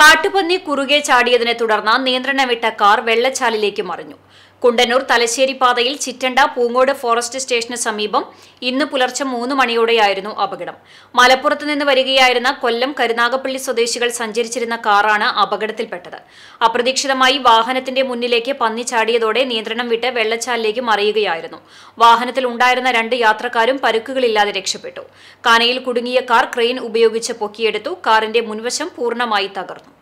കാട്ടുപന്നി കുറുകെ ചാടിയതിനെ തുടർന്ന് നിയന്ത്രണം വിട്ട കാർ വെള്ളച്ചാലിലേക്ക് മറിഞ്ഞു കുണ്ടന്നൂർ തലശ്ശേരി പാതയിൽ ചിറ്റണ്ട പൂങ്ങോട് ഫോറസ്റ്റ് സ്റ്റേഷന് സമീപം ഇന്ന് പുലർച്ചെ മൂന്ന് മണിയോടെയായിരുന്നു അപകടം മലപ്പുറത്ത് നിന്ന് വരികയായിരുന്ന കൊല്ലം കരുനാഗപ്പള്ളി സ്വദേശികൾ സഞ്ചരിച്ചിരുന്ന കാറാണ് അപകടത്തിൽപ്പെട്ടത് അപ്രതീക്ഷിതമായി വാഹനത്തിന്റെ മുന്നിലേക്ക് പന്നി ചാടിയതോടെ നിയന്ത്രണം വിട്ട് വെള്ളച്ചാലിലേക്ക് മറിയുകയായിരുന്നു വാഹനത്തിൽ ഉണ്ടായിരുന്ന രണ്ട് യാത്രക്കാരും പരുക്കുകളില്ലാതെ രക്ഷപ്പെട്ടു കാനയിൽ കുടുങ്ങിയ കാർ ക്രെയിൻ ഉപയോഗിച്ച് പൊക്കിയെടുത്തു കാറിന്റെ മുൻവശം പൂർണ്ണമായി തകർന്നു